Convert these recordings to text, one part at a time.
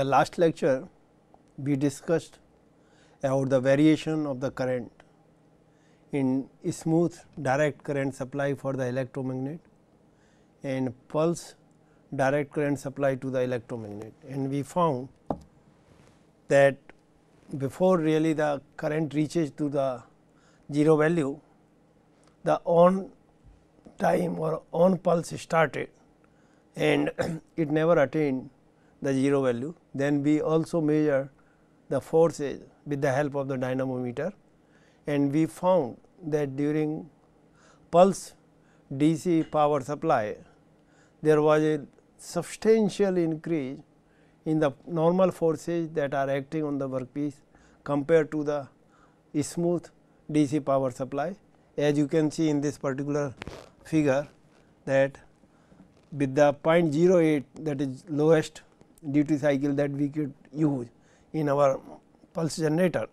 the last lecture, we discussed about the variation of the current in smooth direct current supply for the electromagnet and pulse direct current supply to the electromagnet. And we found that before really the current reaches to the 0 value, the on time or on pulse started and it never attained the 0 value. Then we also measure the forces with the help of the dynamometer and we found that during pulse DC power supply there was a substantial increase in the normal forces that are acting on the workpiece compared to the smooth DC power supply. As you can see in this particular figure that with the 0.08 that is lowest duty cycle that we could use in our pulse generator.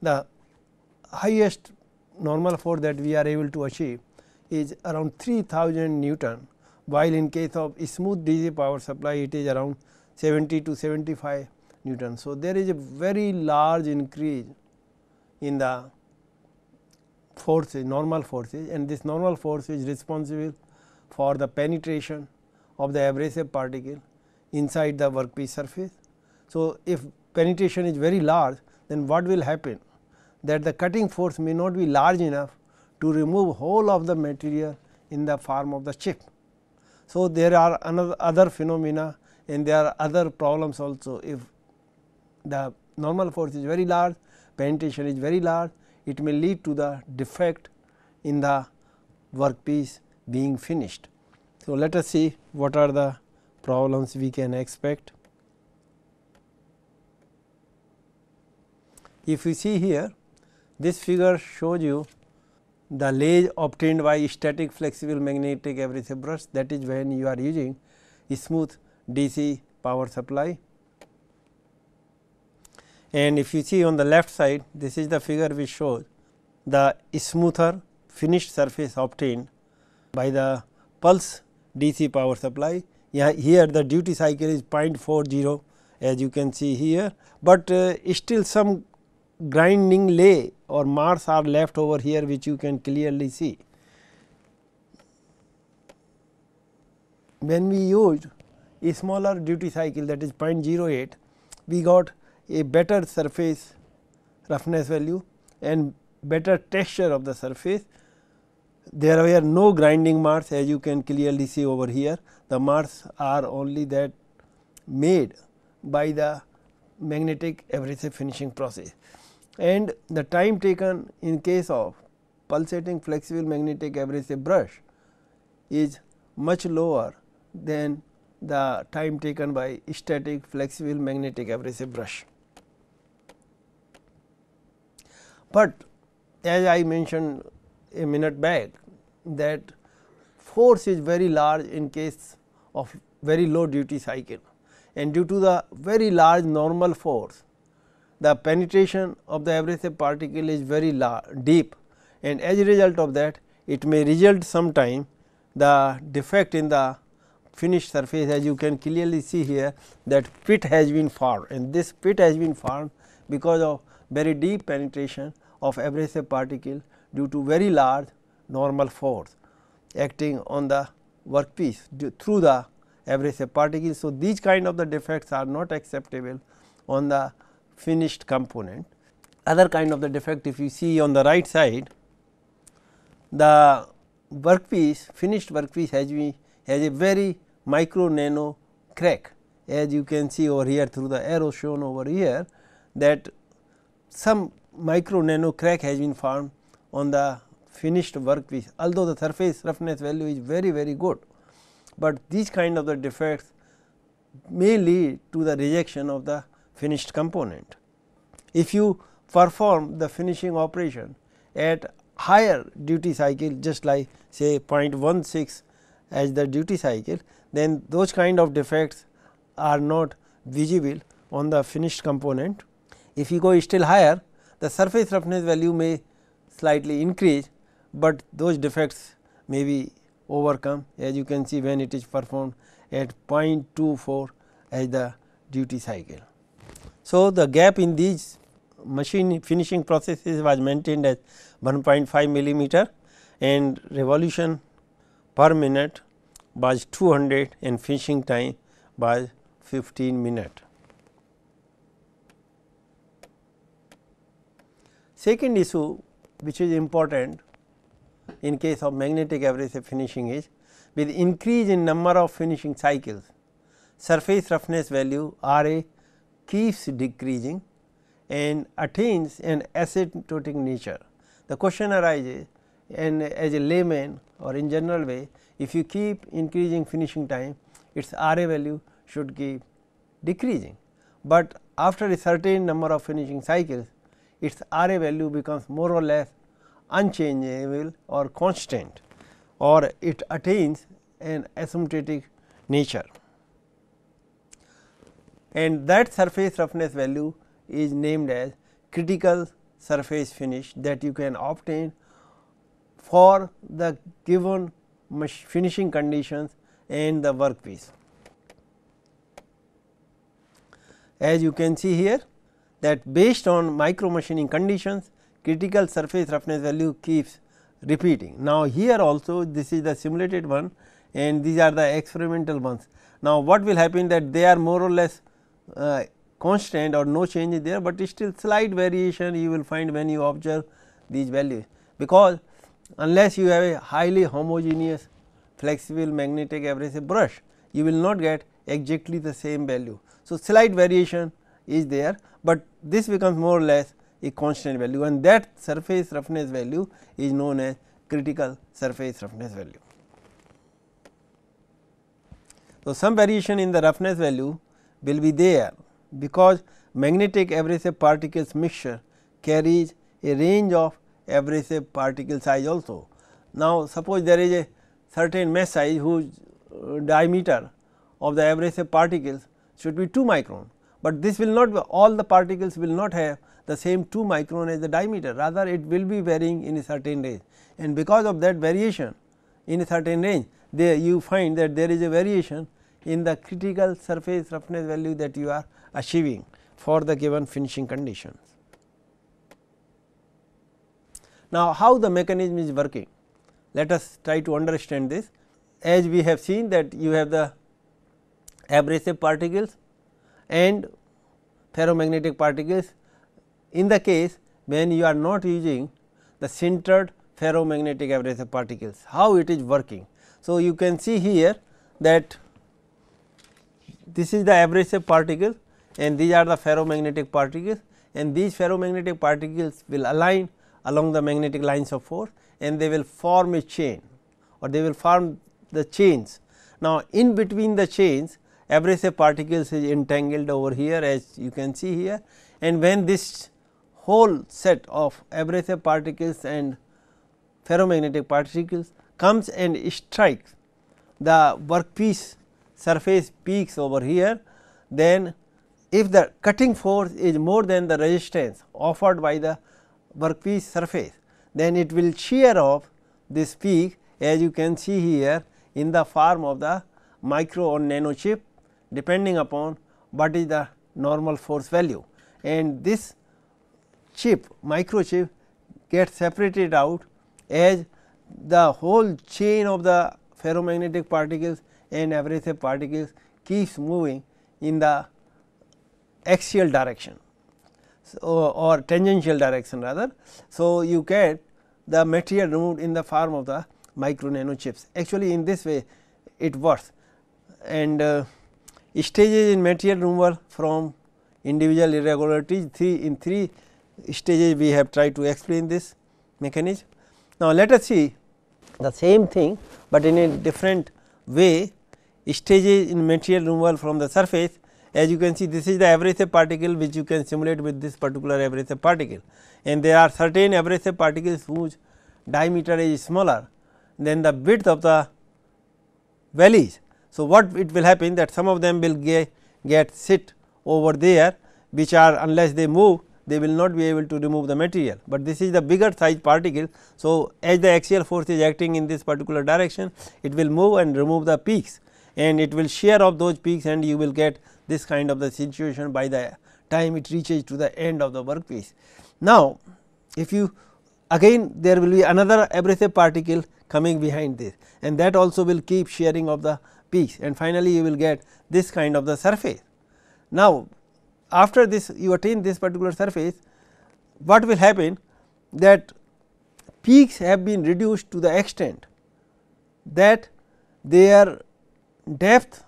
The highest normal force that we are able to achieve is around 3000 Newton, while in case of smooth DC power supply it is around 70 to 75 Newton. So, there is a very large increase in the forces normal forces and this normal force is responsible for the penetration of the abrasive particle inside the workpiece surface. So, if penetration is very large then what will happen that the cutting force may not be large enough to remove whole of the material in the form of the chip. So, there are another other phenomena and there are other problems also if the normal force is very large penetration is very large it may lead to the defect in the workpiece being finished. So, let us see what are the problems we can expect. If you see here, this figure shows you the lay obtained by static flexible magnetic abrasive brush that is when you are using smooth DC power supply. And if you see on the left side, this is the figure which shows the smoother finished surface obtained by the pulse DC power supply yeah, here the duty cycle is 0.40 as you can see here, but uh, still some grinding lay or marks are left over here which you can clearly see. When we used a smaller duty cycle that is 0.08, we got a better surface roughness value and better texture of the surface. There were no grinding marks as you can clearly see over here the MARS are only that made by the magnetic abrasive finishing process. And the time taken in case of pulsating flexible magnetic abrasive brush is much lower than the time taken by static flexible magnetic abrasive brush. But as I mentioned a minute back that force is very large in case of very low duty cycle and due to the very large normal force the penetration of the abrasive particle is very deep and as a result of that it may result sometime the defect in the finished surface as you can clearly see here that pit has been formed and this pit has been formed because of very deep penetration of abrasive particle due to very large normal force acting on the workpiece through the abrasive particle. So, these kind of the defects are not acceptable on the finished component. Other kind of the defect if you see on the right side, the workpiece finished workpiece has, been, has a very micro nano crack as you can see over here through the arrow shown over here that some micro nano crack has been formed on the finished work although the surface roughness value is very very good, but these kind of the defects may lead to the rejection of the finished component. If you perform the finishing operation at higher duty cycle just like say 0.16 as the duty cycle, then those kind of defects are not visible on the finished component. If you go still higher, the surface roughness value may slightly increase but those defects may be overcome as you can see when it is performed at 0.24 as the duty cycle. So, the gap in these machine finishing processes was maintained as 1.5 millimeter and revolution per minute was 200 and finishing time was 15 minute. Second issue which is important in case of magnetic abrasive finishing is with increase in number of finishing cycles surface roughness value R a keeps decreasing and attains an asymptotic nature. The question arises and as a layman or in general way if you keep increasing finishing time its R a value should keep decreasing, but after a certain number of finishing cycles its R a value becomes more or less unchangeable or constant or it attains an asymptotic nature. And that surface roughness value is named as critical surface finish that you can obtain for the given finishing conditions and the workpiece. As you can see here that based on micro machining conditions, critical surface roughness value keeps repeating. Now, here also this is the simulated one and these are the experimental ones. Now, what will happen that they are more or less uh, constant or no change is there, but still slight variation you will find when you observe these values because unless you have a highly homogeneous flexible magnetic abrasive brush you will not get exactly the same value. So, slight variation is there, but this becomes more or less a constant value and that surface roughness value is known as critical surface roughness value. So, some variation in the roughness value will be there because magnetic abrasive particles mixture carries a range of abrasive particle size also. Now, suppose there is a certain mesh size whose uh, diameter of the abrasive particles should be 2 micron, but this will not be all the particles will not have the same 2 micron as the diameter rather it will be varying in a certain range and because of that variation in a certain range there you find that there is a variation in the critical surface roughness value that you are achieving for the given finishing conditions. Now, how the mechanism is working? Let us try to understand this. As we have seen that you have the abrasive particles and ferromagnetic particles in the case when you are not using the sintered ferromagnetic abrasive particles, how it is working. So, you can see here that this is the abrasive particle and these are the ferromagnetic particles and these ferromagnetic particles will align along the magnetic lines of force and they will form a chain or they will form the chains. Now, in between the chains abrasive particles is entangled over here as you can see here and when this whole set of abrasive particles and ferromagnetic particles comes and strikes the workpiece surface peaks over here, then if the cutting force is more than the resistance offered by the workpiece surface, then it will shear off this peak as you can see here in the form of the micro or nano chip depending upon what is the normal force value. And this chip microchip gets separated out as the whole chain of the ferromagnetic particles and abrasive particles keeps moving in the axial direction so, or tangential direction rather. So, you get the material removed in the form of the micro nano chips actually in this way it works and uh, stages in material removal from individual irregularities three in three stages we have tried to explain this mechanism. Now, let us see the same thing, but in a different way stages in material removal from the surface. As you can see this is the abrasive particle which you can simulate with this particular abrasive particle and there are certain abrasive particles whose diameter is smaller than the width of the valleys. So, what it will happen that some of them will get, get sit over there which are unless they move they will not be able to remove the material, but this is the bigger size particle. So, as the axial force is acting in this particular direction, it will move and remove the peaks and it will shear off those peaks and you will get this kind of the situation by the time it reaches to the end of the workpiece. Now, if you again there will be another abrasive particle coming behind this and that also will keep shearing of the peaks and finally, you will get this kind of the surface. Now, after this you attain this particular surface, what will happen that peaks have been reduced to the extent that their depth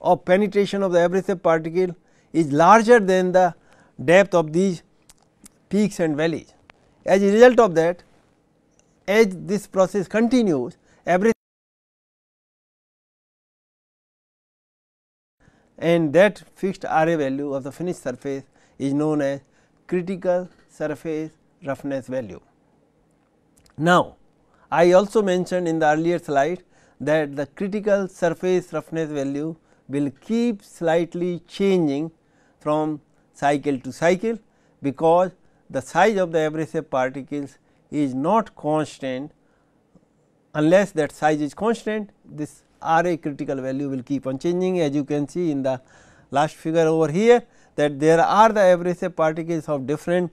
of penetration of the abrasive particle is larger than the depth of these peaks and valleys. As a result of that, as this process continues, abrasive and that fixed array value of the finished surface is known as critical surface roughness value. Now, I also mentioned in the earlier slide that the critical surface roughness value will keep slightly changing from cycle to cycle because the size of the abrasive particles is not constant unless that size is constant this RA critical value will keep on changing as you can see in the last figure over here that there are the abrasive particles of different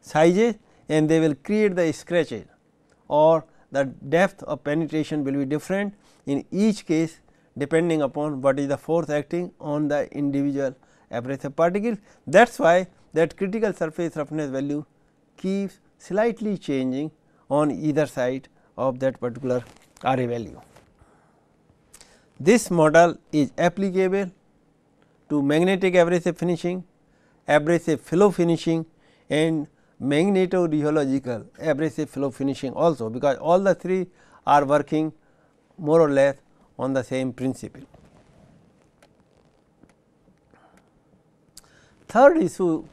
sizes and they will create the scratches or the depth of penetration will be different in each case depending upon what is the force acting on the individual abrasive particles. That is why that critical surface roughness value keeps slightly changing on either side of that particular RA value. This model is applicable to magnetic abrasive finishing, abrasive flow finishing and magnetorheological abrasive flow finishing also because all the three are working more or less on the same principle. Third issue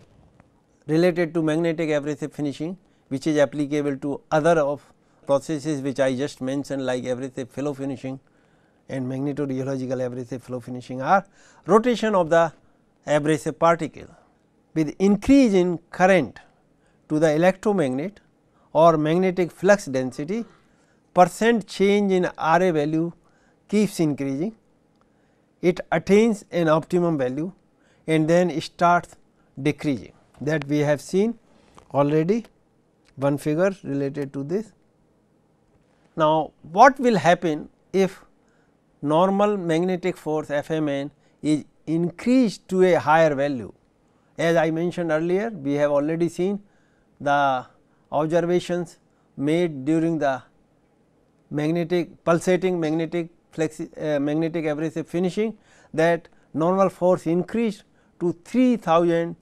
related to magnetic abrasive finishing which is applicable to other of processes which I just mentioned like abrasive flow finishing and magnetogeological abrasive flow finishing are rotation of the abrasive particle with increase in current to the electromagnet or magnetic flux density percent change in RA value keeps increasing. It attains an optimum value and then starts decreasing that we have seen already one figure related to this. Now, what will happen if normal magnetic force Fmn is increased to a higher value. As I mentioned earlier, we have already seen the observations made during the magnetic pulsating magnetic flexi, uh, magnetic abrasive finishing that normal force increased to 3000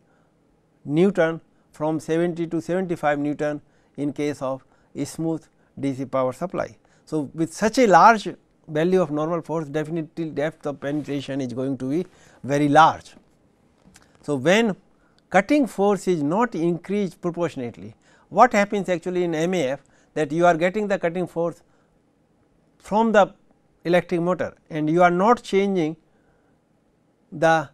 Newton from 70 to 75 Newton in case of smooth DC power supply. So, with such a large value of normal force definitely depth of penetration is going to be very large. So, when cutting force is not increased proportionately, what happens actually in MAF that you are getting the cutting force from the electric motor and you are not changing the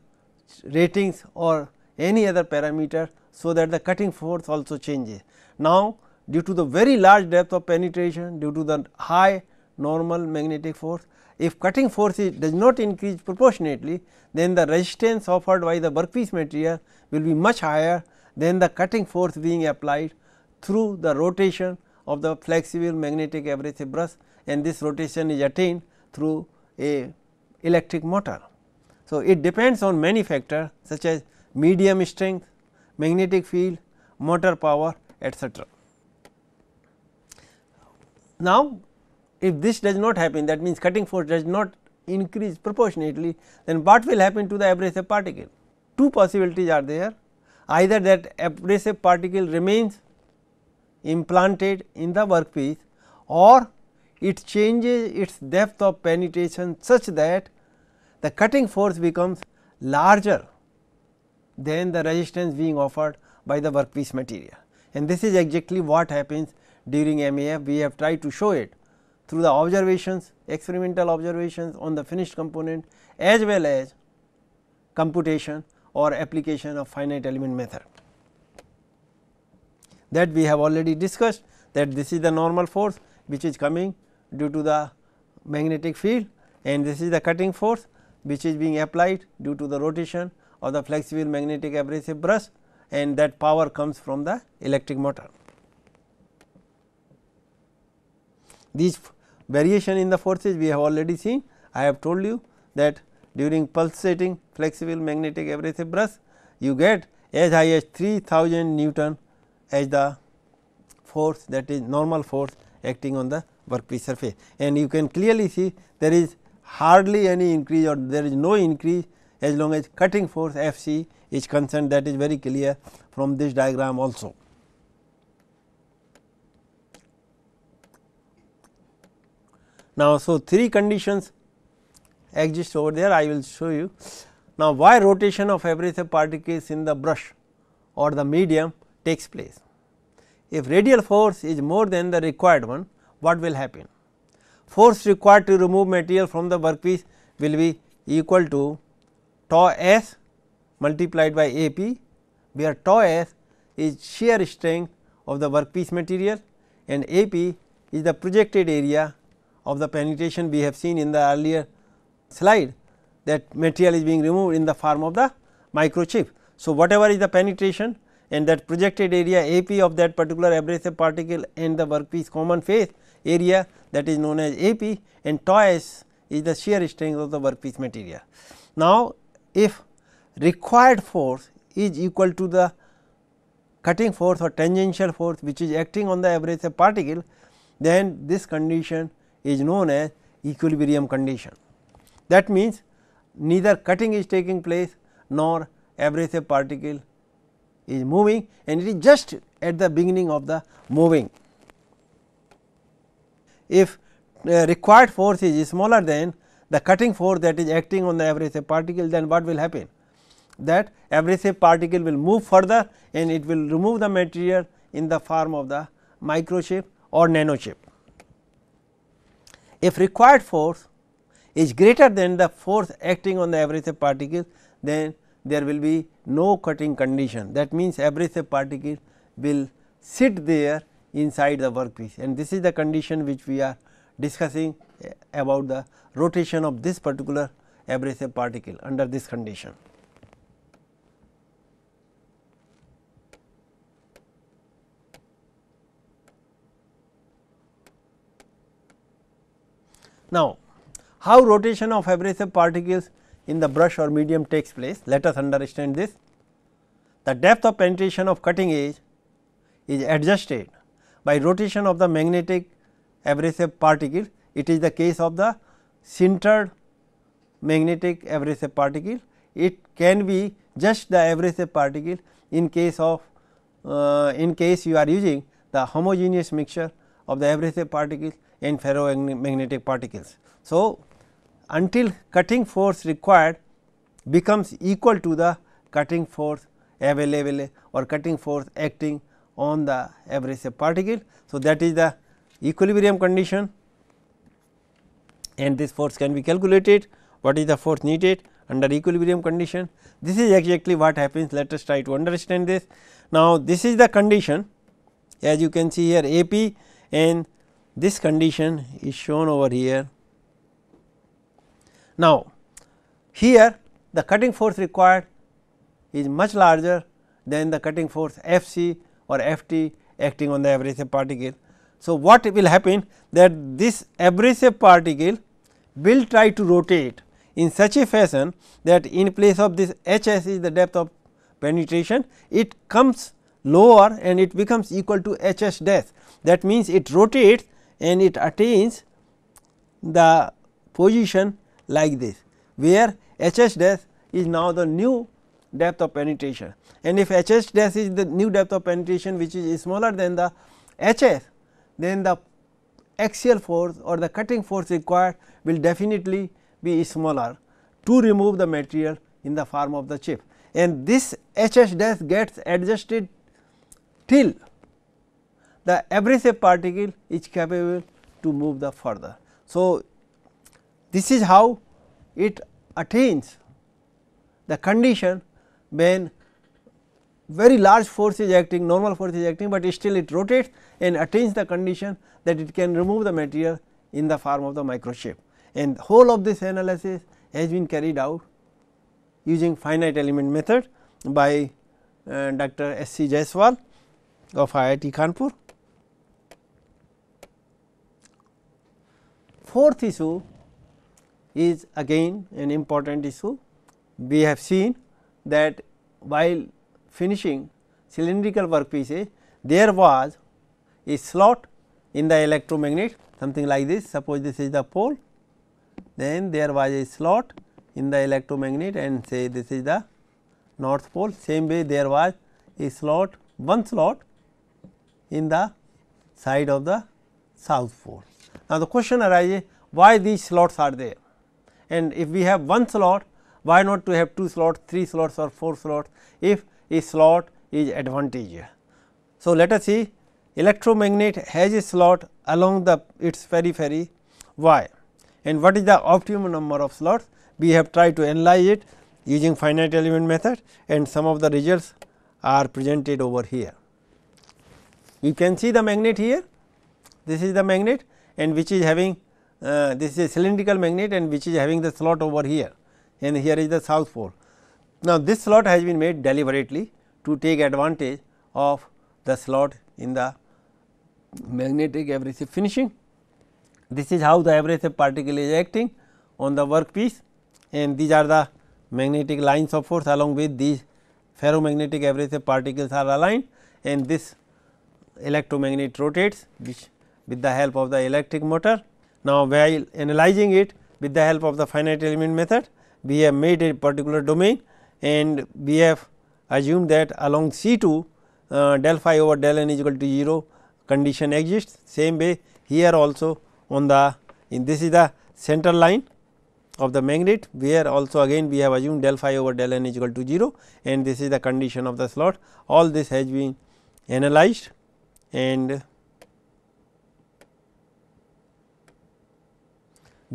ratings or any other parameter. So, that the cutting force also changes. Now, due to the very large depth of penetration due to the high normal magnetic force. If cutting force is, does not increase proportionately, then the resistance offered by the workpiece material will be much higher than the cutting force being applied through the rotation of the flexible magnetic abrasive brush and this rotation is attained through a electric motor. So, it depends on many factors such as medium strength, magnetic field, motor power etcetera. Now, if this does not happen that means cutting force does not increase proportionately then what will happen to the abrasive particle? Two possibilities are there either that abrasive particle remains implanted in the workpiece or it changes its depth of penetration such that the cutting force becomes larger than the resistance being offered by the workpiece material. And this is exactly what happens during MAF, we have tried to show it through the observations, experimental observations on the finished component as well as computation or application of finite element method. That we have already discussed that this is the normal force which is coming due to the magnetic field and this is the cutting force which is being applied due to the rotation of the flexible magnetic abrasive brush and that power comes from the electric motor. These variation in the forces we have already seen. I have told you that during pulsating flexible magnetic abrasive brush you get as high as 3000 Newton as the force that is normal force acting on the workpiece surface. And you can clearly see there is hardly any increase or there is no increase as long as cutting force F c is concerned that is very clear from this diagram also. Now, so three conditions exist over there I will show you. Now, why rotation of abrasive particles in the brush or the medium takes place? If radial force is more than the required one what will happen? Force required to remove material from the workpiece will be equal to tau s multiplied by A p where tau s is shear strength of the workpiece material and A p is the projected area of the penetration we have seen in the earlier slide that material is being removed in the form of the microchip. So, whatever is the penetration and that projected area AP of that particular abrasive particle and the workpiece common face area that is known as AP and tau s is the shear strength of the workpiece material. Now, if required force is equal to the cutting force or tangential force which is acting on the abrasive particle, then this condition is known as equilibrium condition. That means, neither cutting is taking place nor abrasive particle is moving and it is just at the beginning of the moving. If uh, required force is smaller than the cutting force that is acting on the abrasive particle then what will happen? That abrasive particle will move further and it will remove the material in the form of the microchip or nanochip. If required force is greater than the force acting on the abrasive particle, then there will be no cutting condition. That means, abrasive particle will sit there inside the workpiece and this is the condition which we are discussing eh, about the rotation of this particular abrasive particle under this condition. Now, how rotation of abrasive particles in the brush or medium takes place, let us understand this. The depth of penetration of cutting edge is adjusted by rotation of the magnetic abrasive particle. It is the case of the sintered magnetic abrasive particle. It can be just the abrasive particle in case of uh, in case you are using the homogeneous mixture of the abrasive particles and ferromagnetic particles. So, until cutting force required becomes equal to the cutting force available or cutting force acting on the abrasive particle. So, that is the equilibrium condition and this force can be calculated what is the force needed under equilibrium condition. This is exactly what happens let us try to understand this. Now, this is the condition as you can see here AP and this condition is shown over here. Now, here the cutting force required is much larger than the cutting force F c or F t acting on the abrasive particle. So, what will happen that this abrasive particle will try to rotate in such a fashion that in place of this h s is the depth of penetration, it comes lower and it becomes equal to h s dash that means, it rotates and it attains the position like this, where H H dash is now the new depth of penetration. And if H H dash is the new depth of penetration which is smaller than the H S, then the axial force or the cutting force required will definitely be smaller to remove the material in the form of the chip. And this H H dash gets adjusted till the abrasive particle is capable to move the further. So, this is how it attains the condition when very large force is acting, normal force is acting, but still it rotates and attains the condition that it can remove the material in the form of the microchip. And whole of this analysis has been carried out using finite element method by uh, Dr. S. C. Jaiswal of IIT Kanpur. fourth issue is again an important issue. We have seen that while finishing cylindrical workpiece, there was a slot in the electromagnet something like this. Suppose this is the pole, then there was a slot in the electromagnet and say this is the north pole. Same way there was a slot, one slot in the side of the south pole. Now, the question arises why these slots are there and if we have one slot why not to have two slots, three slots or four slots if a slot is advantageous. So, let us see electromagnet has a slot along the its periphery why and what is the optimum number of slots we have tried to analyze it using finite element method and some of the results are presented over here. You can see the magnet here this is the magnet and which is having uh, this is a cylindrical magnet and which is having the slot over here and here is the south pole. Now, this slot has been made deliberately to take advantage of the slot in the magnetic abrasive finishing. This is how the abrasive particle is acting on the workpiece and these are the magnetic lines of force along with these ferromagnetic abrasive particles are aligned and this electromagnet rotates which with the help of the electric motor. Now, while analyzing it with the help of the finite element method, we have made a particular domain and we have assumed that along C 2 uh, del phi over del n is equal to 0 condition exists. Same way here also on the in this is the center line of the magnet where also again we have assumed del phi over del n is equal to 0 and this is the condition of the slot. All this has been analyzed and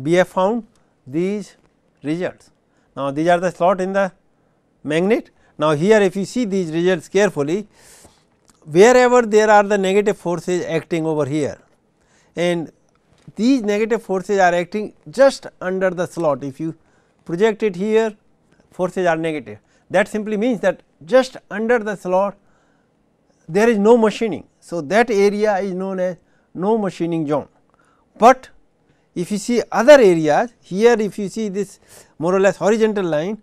we have found these results. Now, these are the slot in the magnet. Now, here if you see these results carefully, wherever there are the negative forces acting over here and these negative forces are acting just under the slot. If you project it here, forces are negative. That simply means that just under the slot, there is no machining. So, that area is known as no machining zone, but if you see other areas here if you see this more or less horizontal line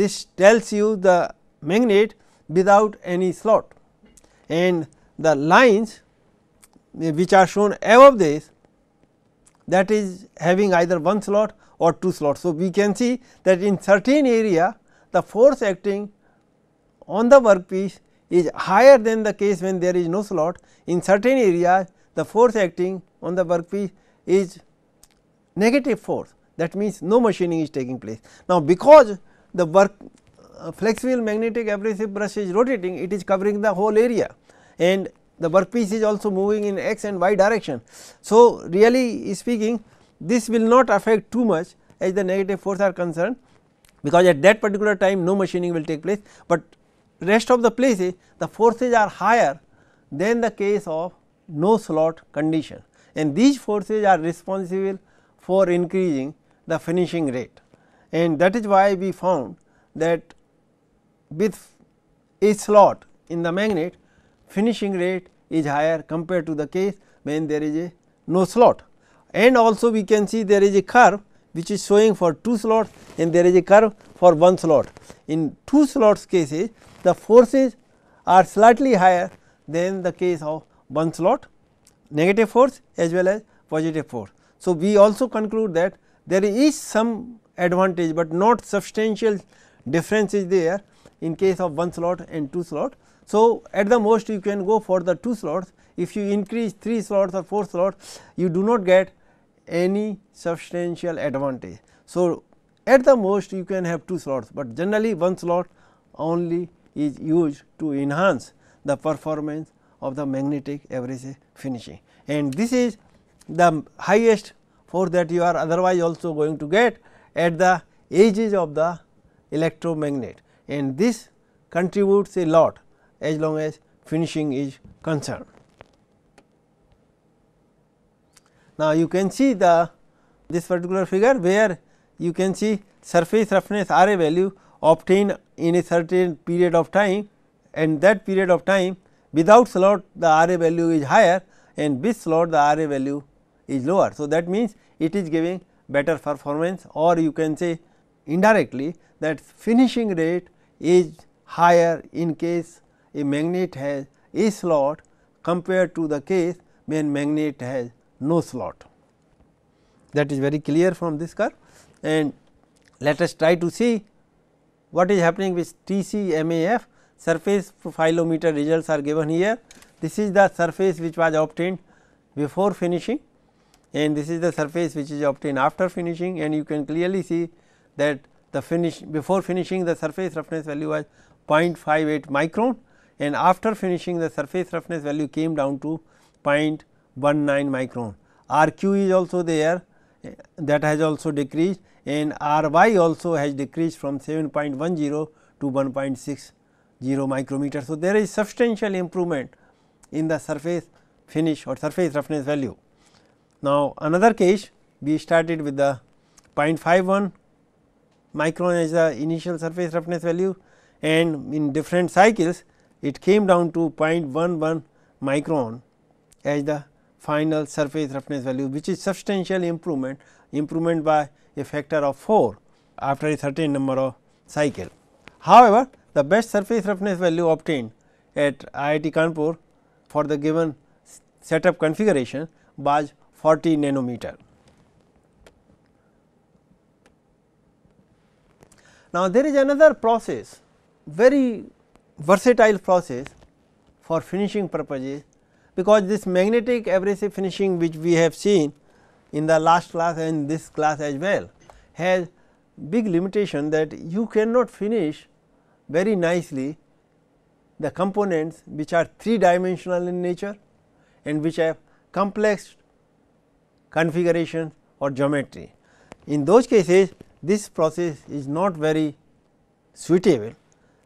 this tells you the magnet without any slot and the lines eh, which are shown above this that is having either one slot or two slots. So, we can see that in certain area the force acting on the workpiece is higher than the case when there is no slot. In certain areas the force acting on the workpiece is negative force that means no machining is taking place. Now, because the work uh, flexible magnetic abrasive brush is rotating it is covering the whole area and the workpiece is also moving in x and y direction. So, really speaking this will not affect too much as the negative force are concerned because at that particular time no machining will take place, but rest of the places the forces are higher than the case of no slot condition and these forces are responsible for increasing the finishing rate. And that is why we found that with a slot in the magnet finishing rate is higher compared to the case when there is a no slot. And also we can see there is a curve which is showing for two slots and there is a curve for one slot. In two slots cases the forces are slightly higher than the case of one slot negative force as well as positive force. So, we also conclude that there is some advantage, but not substantial difference is there in case of 1 slot and 2 slot. So, at the most you can go for the 2 slots, if you increase 3 slots or 4 slots, you do not get any substantial advantage. So, at the most you can have 2 slots, but generally 1 slot only is used to enhance the performance of the magnetic abrasive finishing. And this is the highest force that you are otherwise also going to get at the edges of the electromagnet and this contributes a lot as long as finishing is concerned. Now, you can see the this particular figure where you can see surface roughness R a value obtained in a certain period of time and that period of time without slot the R a value is higher and with slot the R a value is lower. So, that means it is giving better performance or you can say indirectly that finishing rate is higher in case a magnet has a slot compared to the case when magnet has no slot. That is very clear from this curve and let us try to see what is happening with TCMAF surface profilometer results are given here. This is the surface which was obtained before finishing and this is the surface which is obtained after finishing and you can clearly see that the finish before finishing the surface roughness value was 0.58 micron and after finishing the surface roughness value came down to 0.19 micron. RQ is also there eh, that has also decreased and RY also has decreased from 7.10 to 1.60 micrometer. So, there is substantial improvement in the surface finish or surface roughness value. Now, another case we started with the 0.51 micron as the initial surface roughness value and in different cycles it came down to 0.11 micron as the final surface roughness value which is substantial improvement improvement by a factor of 4 after a certain number of cycle. However, the best surface roughness value obtained at IIT Kanpur for the given setup configuration was 40 nanometer. Now, there is another process very versatile process for finishing purposes because this magnetic abrasive finishing which we have seen in the last class and this class as well has big limitation that you cannot finish very nicely the components which are three dimensional in nature and which have complex configuration or geometry. In those cases this process is not very suitable.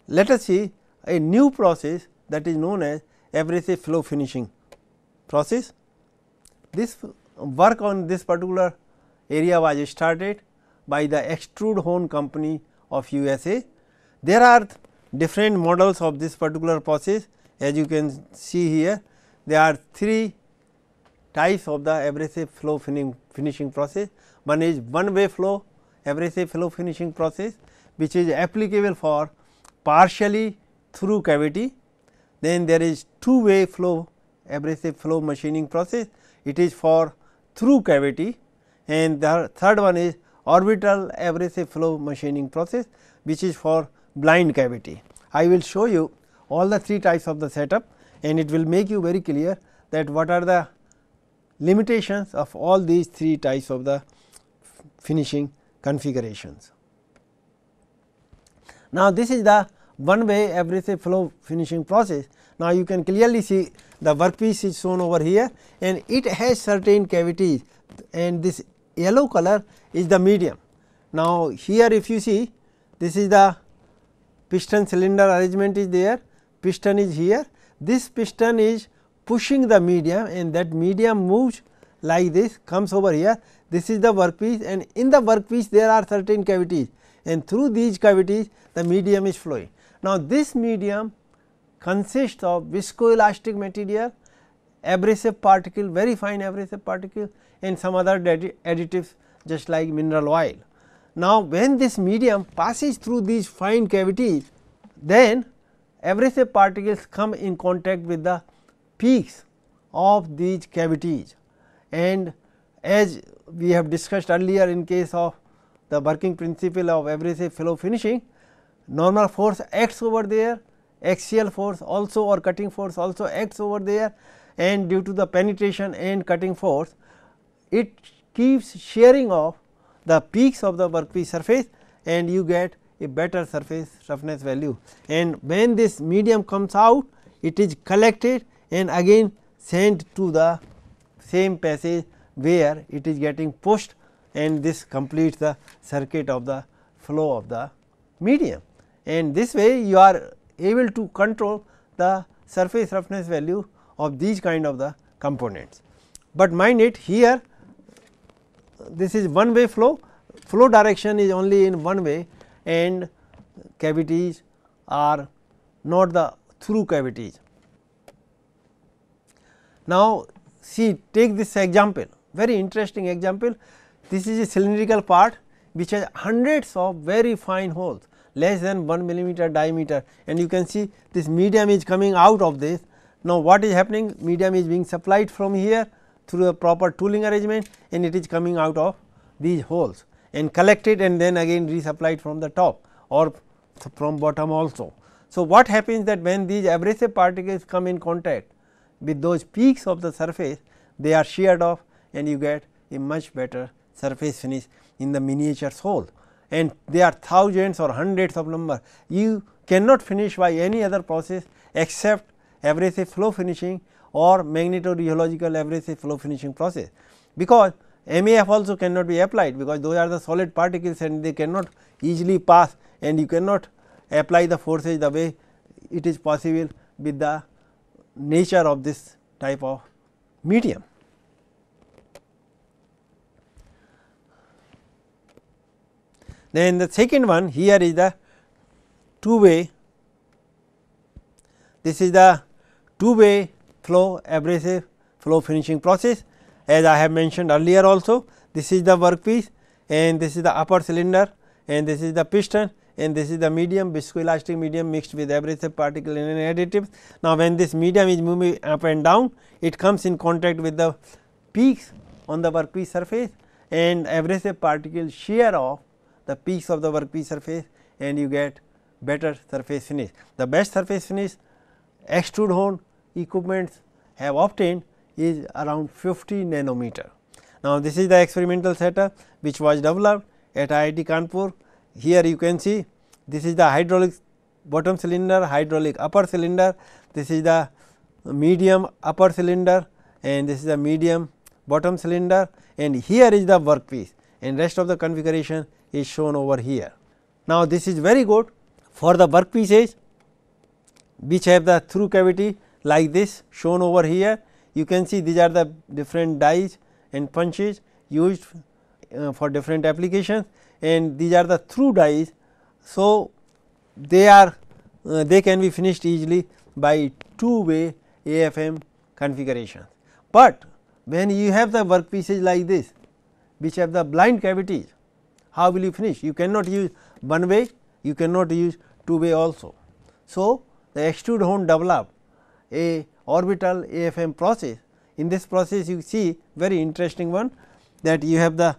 Let us see a new process that is known as abrasive flow finishing process. This work on this particular area was started by the extrude horn company of USA. There are different models of this particular process as you can see here. There are three types of the abrasive flow finishing process. One is one way flow abrasive flow finishing process which is applicable for partially through cavity. Then there is two way flow abrasive flow machining process it is for through cavity and the third one is orbital abrasive flow machining process which is for blind cavity. I will show you all the three types of the setup and it will make you very clear that what are the limitations of all these three types of the finishing configurations. Now, this is the one way abrasive flow finishing process. Now, you can clearly see the workpiece is shown over here and it has certain cavities and this yellow color is the medium. Now, here if you see this is the piston cylinder arrangement is there, piston is here, this piston is pushing the medium and that medium moves like this comes over here this is the workpiece and in the workpiece there are certain cavities and through these cavities the medium is flowing. Now, this medium consists of viscoelastic material, abrasive particle, very fine abrasive particle and some other additives just like mineral oil. Now, when this medium passes through these fine cavities, then abrasive particles come in contact with the peaks of these cavities and as we have discussed earlier in case of the working principle of abrasive flow finishing, normal force acts over there, axial force also or cutting force also acts over there and due to the penetration and cutting force, it keeps shearing off the peaks of the workpiece surface and you get a better surface roughness value. And when this medium comes out, it is collected and again sent to the same passage where it is getting pushed and this completes the circuit of the flow of the medium. And this way you are able to control the surface roughness value of these kind of the components. But mind it here this is one way flow, flow direction is only in one way and cavities are not the through cavities now, see take this example very interesting example this is a cylindrical part which has hundreds of very fine holes less than 1 millimeter diameter and you can see this medium is coming out of this. Now, what is happening medium is being supplied from here through a proper tooling arrangement and it is coming out of these holes and collected and then again resupplied from the top or from bottom also. So, what happens that when these abrasive particles come in contact with those peaks of the surface they are sheared off and you get a much better surface finish in the miniature sole and they are thousands or hundreds of number. You cannot finish by any other process except abrasive flow finishing or magnetorheological abrasive flow finishing process, because MAF also cannot be applied because those are the solid particles and they cannot easily pass and you cannot apply the forces the way it is possible with the nature of this type of medium. Then the second one here is the two way, this is the two way flow abrasive flow finishing process as I have mentioned earlier also this is the workpiece and this is the upper cylinder and this is the piston and this is the medium viscoelastic medium mixed with abrasive particle and an additive. Now, when this medium is moving up and down it comes in contact with the peaks on the workpiece surface and abrasive particle shear off the peaks of the workpiece surface and you get better surface finish. The best surface finish extrude horn equipments have obtained is around 50 nanometer. Now, this is the experimental setup which was developed at IIT Kanpur here you can see this is the hydraulic bottom cylinder, hydraulic upper cylinder, this is the medium upper cylinder and this is the medium bottom cylinder and here is the workpiece and rest of the configuration is shown over here. Now, this is very good for the workpieces which have the through cavity like this shown over here. You can see these are the different dies and punches used uh, for different applications and these are the through dies. So, they are uh, they can be finished easily by two way AFM configuration. But when you have the work pieces like this which have the blind cavities, how will you finish? You cannot use one way, you cannot use two way also. So, the extrude horn developed a orbital AFM process. In this process you see very interesting one that you have the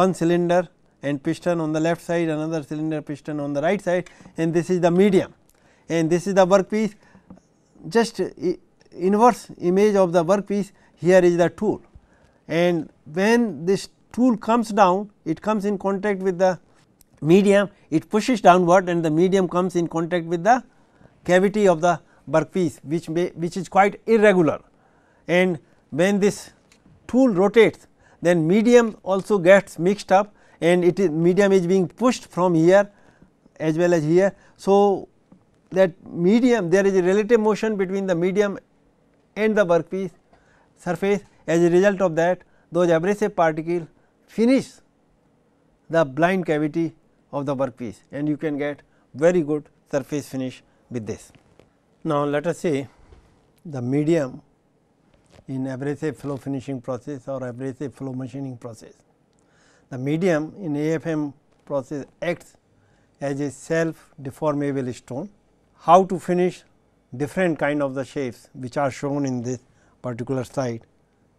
one cylinder and piston on the left side, another cylinder piston on the right side and this is the medium and this is the workpiece. Just inverse image of the workpiece here is the tool and when this tool comes down, it comes in contact with the medium, it pushes downward and the medium comes in contact with the cavity of the workpiece which may which is quite irregular and when this tool rotates then medium also gets mixed up and it is medium is being pushed from here as well as here. So, that medium there is a relative motion between the medium and the workpiece surface as a result of that those abrasive particles finish the blind cavity of the workpiece and you can get very good surface finish with this. Now, let us say the medium in abrasive flow finishing process or abrasive flow machining process. The medium in AFM process acts as a self deformable stone. How to finish different kind of the shapes which are shown in this particular slide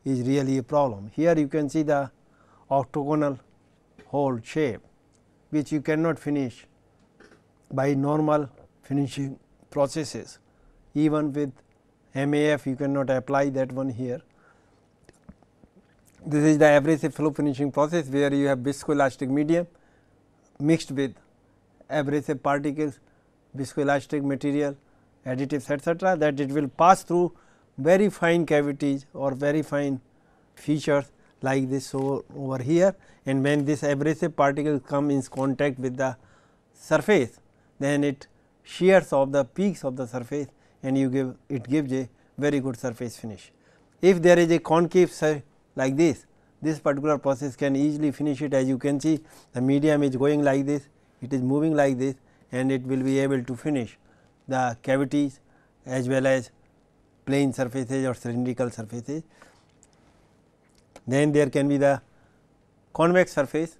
is really a problem. Here you can see the octagonal hole shape which you cannot finish by normal finishing processes. Even with MAF you cannot apply that one here this is the abrasive flow finishing process where you have viscoelastic medium mixed with abrasive particles, viscoelastic material, additives etc., that it will pass through very fine cavities or very fine features like this over here and when this abrasive particle come in contact with the surface then it shears off the peaks of the surface and you give it gives a very good surface finish. If there is a concave like this. This particular process can easily finish it as you can see the medium is going like this, it is moving like this and it will be able to finish the cavities as well as plane surfaces or cylindrical surfaces. Then there can be the convex surface.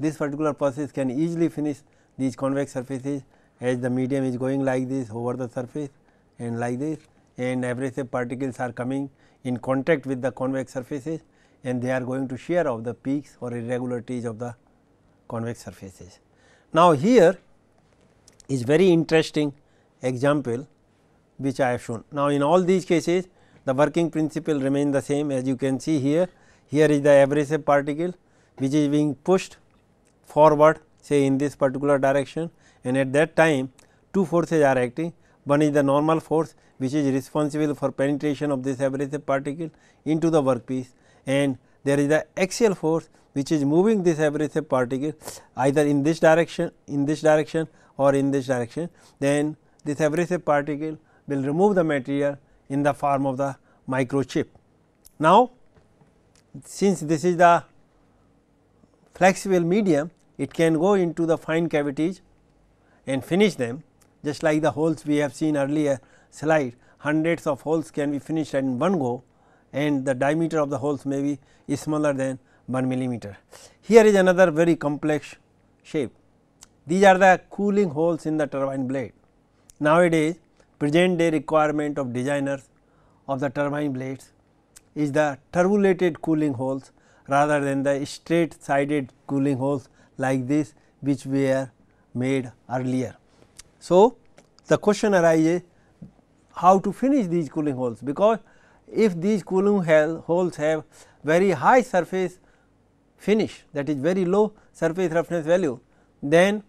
This particular process can easily finish these convex surfaces as the medium is going like this over the surface and like this and abrasive particles are coming in contact with the convex surfaces and they are going to shear off the peaks or irregularities of the convex surfaces. Now, here is very interesting example which I have shown. Now, in all these cases the working principle remain the same as you can see here. Here is the abrasive particle which is being pushed forward say in this particular direction and at that time two forces are acting one is the normal force which is responsible for penetration of this abrasive particle into the workpiece and there is the axial force which is moving this abrasive particle either in this direction, in this direction or in this direction. Then this abrasive particle will remove the material in the form of the microchip. Now, since this is the flexible medium, it can go into the fine cavities and finish them just like the holes we have seen earlier slide hundreds of holes can be finished in one go and the diameter of the holes may be smaller than 1 millimeter. Here is another very complex shape. These are the cooling holes in the turbine blade. Nowadays present day requirement of designers of the turbine blades is the turbulated cooling holes rather than the straight sided cooling holes like this which were made earlier. So, the question arises how to finish these cooling holes because if these cooling holes have very high surface finish that is very low surface roughness value then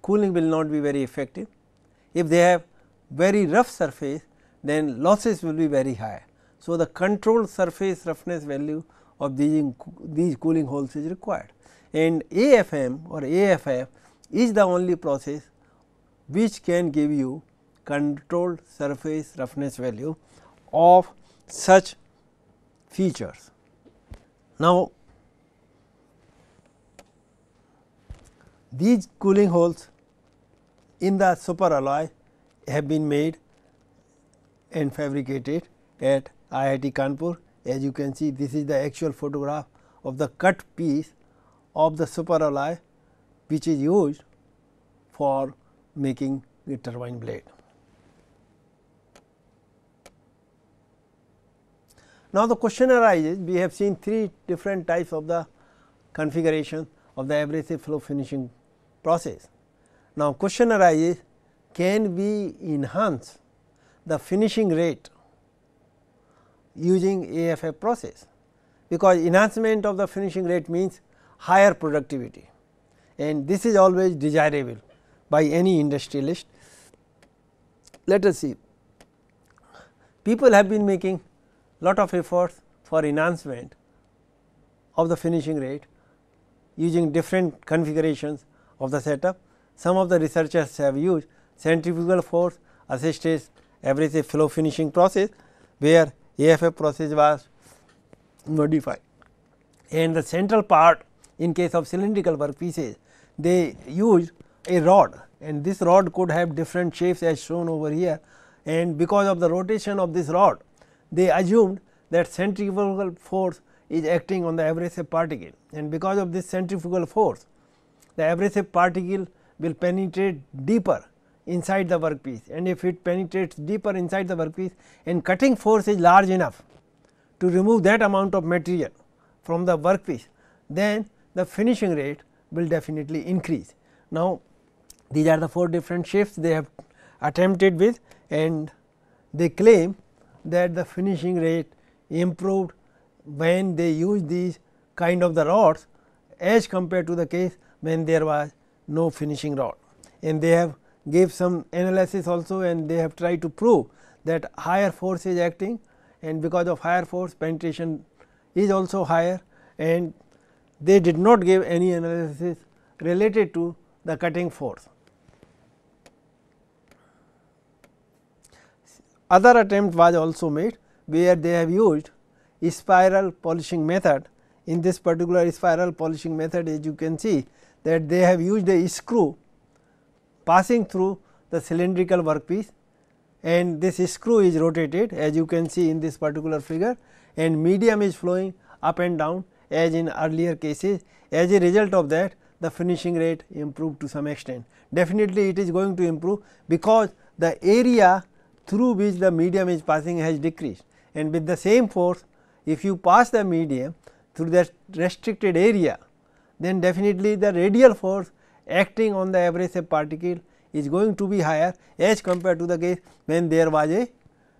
cooling will not be very effective. If they have very rough surface then losses will be very high. So, the controlled surface roughness value of these, these cooling holes is required and AFM or AFF is the only process which can give you controlled surface roughness value of such features. Now, these cooling holes in the superalloy have been made and fabricated at IIT Kanpur. As you can see, this is the actual photograph of the cut piece of the superalloy which is used for making the turbine blade. Now, the question arises we have seen three different types of the configuration of the abrasive flow finishing process. Now, question arises can we enhance the finishing rate using AFF process because enhancement of the finishing rate means higher productivity and this is always desirable by any industrialist. Let us see, people have been making lot of efforts for enhancement of the finishing rate using different configurations of the setup. Some of the researchers have used centrifugal force assisted abrasive flow finishing process, where AFF process was modified. And the central part in case of cylindrical workpieces, they used a rod and this rod could have different shapes as shown over here and because of the rotation of this rod they assumed that centrifugal force is acting on the abrasive particle and because of this centrifugal force the abrasive particle will penetrate deeper inside the workpiece and if it penetrates deeper inside the workpiece and cutting force is large enough to remove that amount of material from the workpiece then the finishing rate will definitely increase. Now, these are the four different shifts they have attempted with and they claim that the finishing rate improved when they use these kind of the rods as compared to the case when there was no finishing rod. And they have gave some analysis also and they have tried to prove that higher force is acting and because of higher force penetration is also higher and they did not give any analysis related to the cutting force. Other attempt was also made where they have used spiral polishing method. In this particular spiral polishing method as you can see that they have used a screw passing through the cylindrical workpiece and this screw is rotated as you can see in this particular figure and medium is flowing up and down as in earlier cases. As a result of that the finishing rate improved to some extent. Definitely it is going to improve because the area through which the medium is passing has decreased and with the same force if you pass the medium through that restricted area then definitely the radial force acting on the abrasive particle is going to be higher as compared to the case when there was a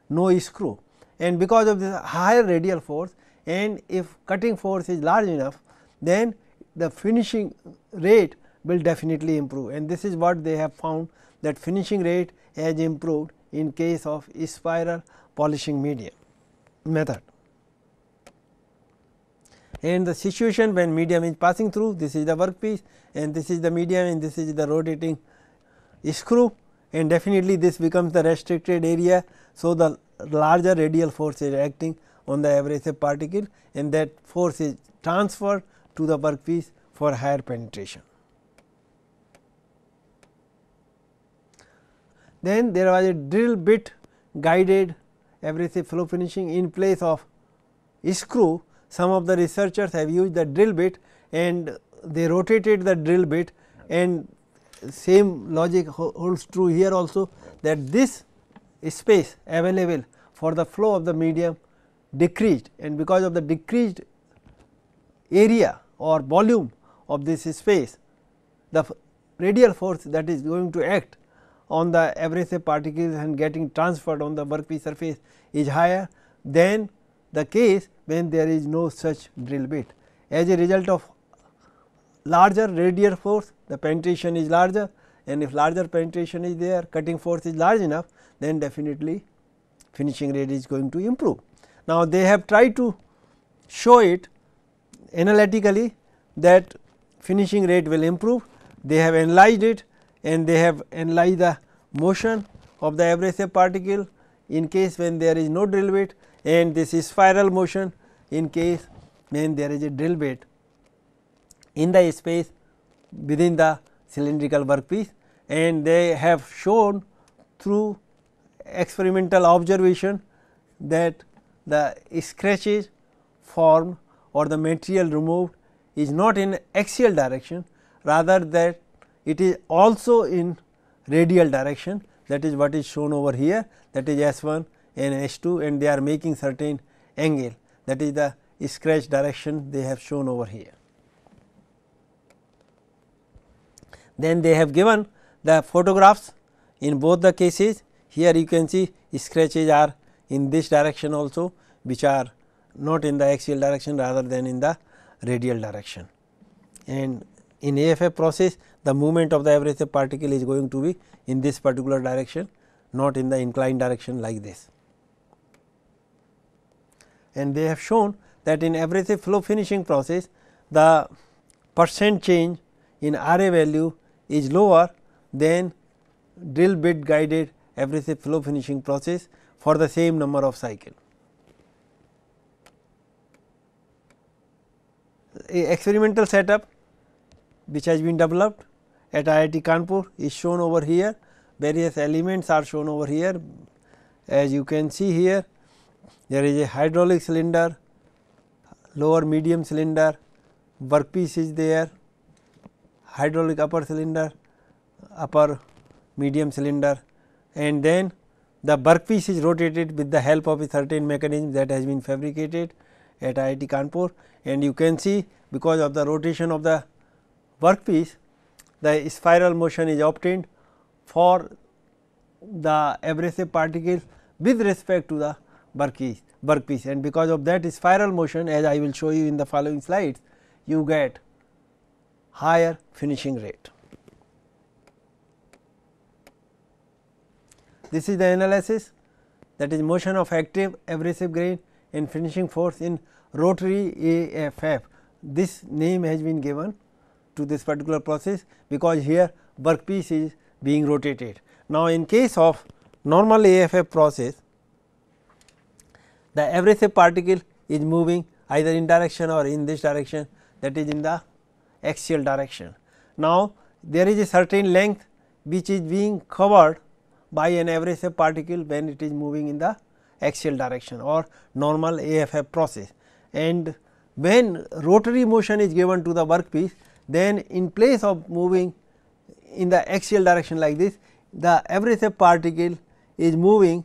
no screw. And because of this higher radial force and if cutting force is large enough, then the finishing rate will definitely improve and this is what they have found that finishing rate has improved in case of spiral polishing medium method. And the situation when medium is passing through this is the workpiece and this is the medium and this is the rotating screw and definitely this becomes the restricted area. So, the larger radial force is acting on the abrasive particle and that force is transferred to the workpiece for higher penetration. Then there was a drill bit guided everything flow finishing in place of screw. Some of the researchers have used the drill bit and they rotated the drill bit and same logic holds true here also that this space available for the flow of the medium decreased and because of the decreased area or volume of this space the radial force that is going to act on the abrasive particles and getting transferred on the workpiece surface is higher than the case when there is no such drill bit. As a result of larger radial force, the penetration is larger and if larger penetration is there, cutting force is large enough, then definitely finishing rate is going to improve. Now, they have tried to show it analytically that finishing rate will improve. They have analyzed it and they have analyzed the motion of the abrasive particle in case when there is no drill bit and this is spiral motion in case when there is a drill bit in the space within the cylindrical workpiece and they have shown through experimental observation that the scratches formed or the material removed is not in axial direction rather that it is also in radial direction that is what is shown over here that is S 1 and S 2 and they are making certain angle that is the scratch direction they have shown over here. Then they have given the photographs in both the cases here you can see scratches are in this direction also which are not in the axial direction rather than in the radial direction and in AFA process the movement of the abrasive particle is going to be in this particular direction not in the inclined direction like this. And they have shown that in abrasive flow finishing process the percent change in RA value is lower than drill bit guided abrasive flow finishing process for the same number of cycle. experimental setup which has been developed at IIT Kanpur is shown over here. Various elements are shown over here. As you can see here, there is a hydraulic cylinder, lower medium cylinder, workpiece is there, hydraulic upper cylinder, upper medium cylinder and then the workpiece is rotated with the help of a certain mechanism that has been fabricated at IIT Kanpur and you can see because of the rotation of the workpiece the spiral motion is obtained for the abrasive particles with respect to the workpiece, workpiece and because of that spiral motion as I will show you in the following slides you get higher finishing rate. This is the analysis that is motion of active abrasive grain and finishing force in rotary AFF. This name has been given to this particular process because here workpiece is being rotated. Now, in case of normal AFF process, the abrasive particle is moving either in direction or in this direction that is in the axial direction. Now, there is a certain length which is being covered by an abrasive particle when it is moving in the axial direction or normal AFF process. And when rotary motion is given to the workpiece, then in place of moving in the axial direction like this, the abrasive particle is moving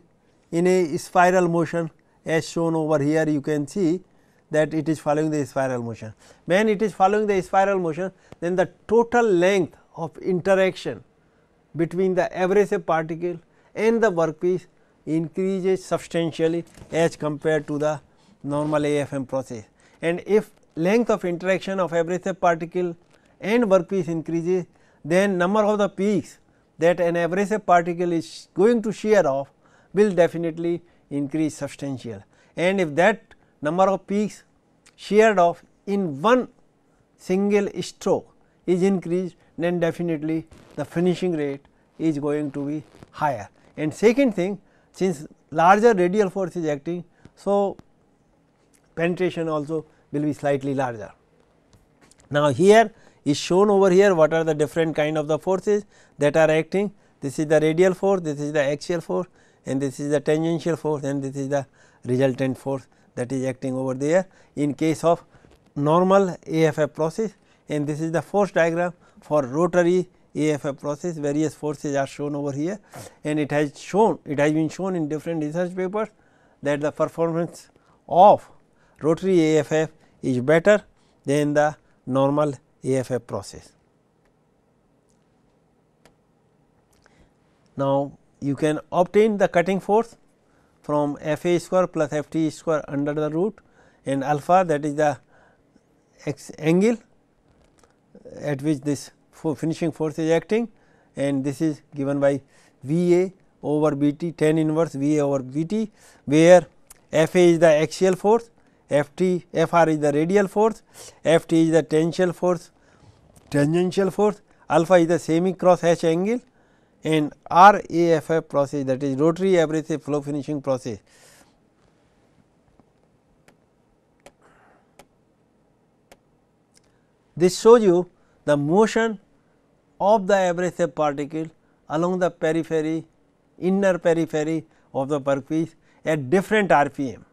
in a spiral motion as shown over here you can see that it is following the spiral motion. When it is following the spiral motion then the total length of interaction between the abrasive particle and the workpiece increases substantially as compared to the normal AFM process. And if length of interaction of abrasive particle and work piece increases then number of the peaks that an abrasive particle is going to shear off will definitely increase substantial. And if that number of peaks sheared off in one single stroke is increased then definitely the finishing rate is going to be higher. And second thing since larger radial force is acting so penetration also will be slightly larger. Now, here is shown over here what are the different kind of the forces that are acting this is the radial force this is the axial force and this is the tangential force and this is the resultant force that is acting over there in case of normal AFF process and this is the force diagram for rotary AFF process various forces are shown over here and it has shown it has been shown in different research papers that the performance of rotary AFF is better than the normal AFF process. Now, you can obtain the cutting force from F a square plus F t square under the root and alpha that is the x angle at which this finishing force is acting and this is given by V a over B t tan inverse V a over B t where F a is the axial force F t F r is the radial force, F t is the tangential force, tangential force, alpha is the semi cross hatch angle and R A F F process that is rotary abrasive flow finishing process. This shows you the motion of the abrasive particle along the periphery, inner periphery of the workpiece at different RPM.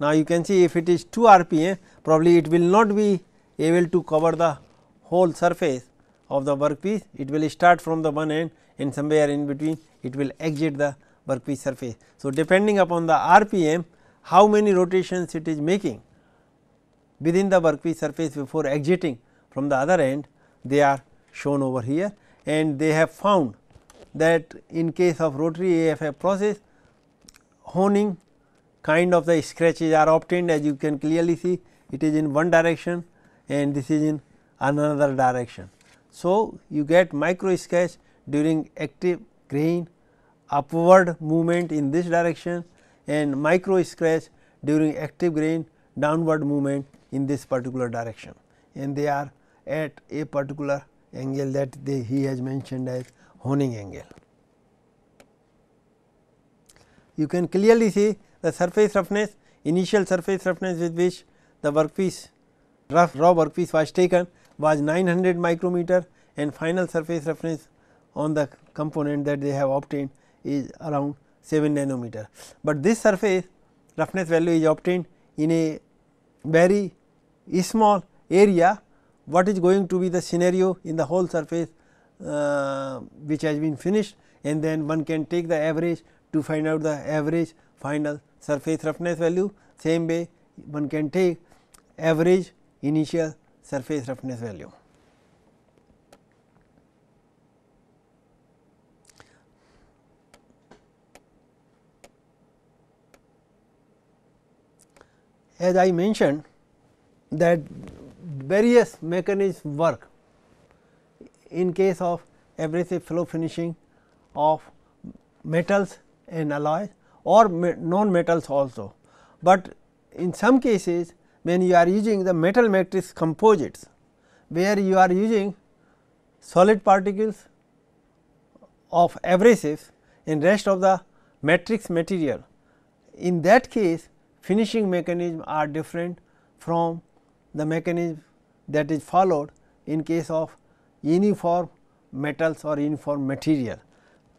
Now, you can see if it is 2 rpm probably it will not be able to cover the whole surface of the workpiece. It will start from the one end and somewhere in between it will exit the workpiece surface. So, depending upon the rpm how many rotations it is making within the workpiece surface before exiting from the other end they are shown over here and they have found that in case of rotary AFF process honing kind of the scratches are obtained as you can clearly see it is in one direction and this is in another direction. So, you get micro scratch during active grain upward movement in this direction and micro scratch during active grain downward movement in this particular direction and they are at a particular angle that they, he has mentioned as honing angle. You can clearly see the surface roughness initial surface roughness with which the workpiece rough raw workpiece was taken was 900 micrometer and final surface roughness on the component that they have obtained is around 7 nanometer. But this surface roughness value is obtained in a very small area what is going to be the scenario in the whole surface uh, which has been finished and then one can take the average to find out the average final surface roughness value same way one can take average initial surface roughness value. As I mentioned that various mechanisms work in case of abrasive flow finishing of metals and alloys or non-metals also. But in some cases when you are using the metal matrix composites, where you are using solid particles of abrasives in rest of the matrix material. In that case finishing mechanism are different from the mechanism that is followed in case of uniform metals or uniform material.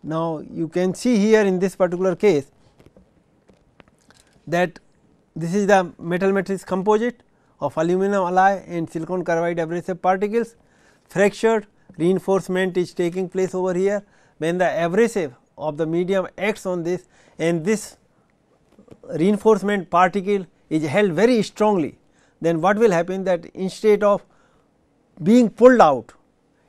Now, you can see here in this particular case that this is the metal matrix composite of aluminum alloy and silicon carbide abrasive particles. Fracture reinforcement is taking place over here when the abrasive of the medium acts on this and this reinforcement particle is held very strongly then what will happen that instead of being pulled out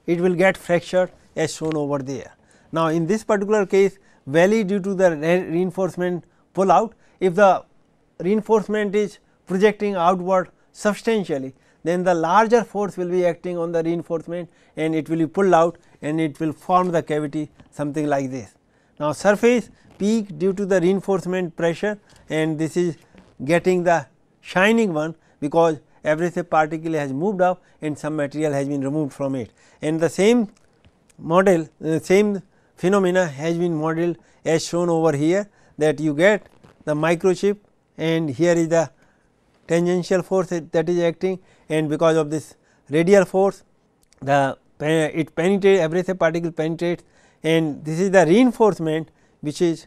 it will get fractured as shown over there. Now, in this particular case valley due to the reinforcement pull out if the reinforcement is projecting outward substantially, then the larger force will be acting on the reinforcement and it will be pulled out and it will form the cavity something like this. Now, surface peak due to the reinforcement pressure and this is getting the shining one because every particle has moved up and some material has been removed from it. And the same model, the same phenomena has been modeled as shown over here that you get the microchip and here is the tangential force that is acting and because of this radial force the it penetrates abrasive particle penetrates and this is the reinforcement which is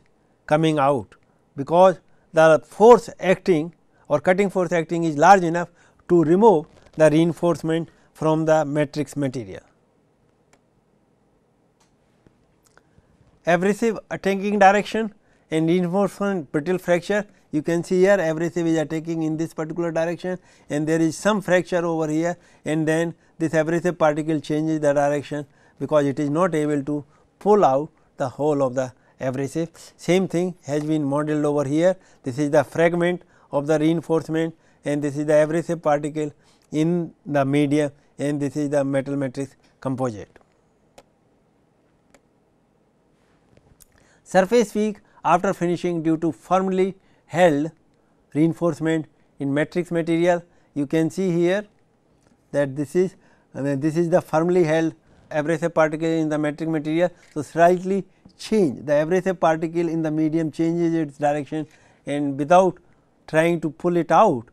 coming out because the force acting or cutting force acting is large enough to remove the reinforcement from the matrix material. Abrasive attacking direction and reinforcement brittle fracture you can see here abrasives are taking in this particular direction and there is some fracture over here and then this abrasive particle changes the direction because it is not able to pull out the whole of the abrasive. Same thing has been modeled over here this is the fragment of the reinforcement and this is the abrasive particle in the media and this is the metal matrix composite. Surface peak after finishing due to firmly held reinforcement in matrix material. You can see here that this is this is the firmly held abrasive particle in the matrix material. So, slightly change the abrasive particle in the medium changes its direction and without trying to pull it out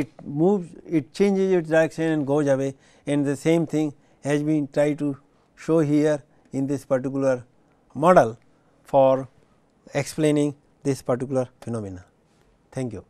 it moves it changes its direction and goes away and the same thing has been tried to show here in this particular model for explaining this particular phenomena. Thank you.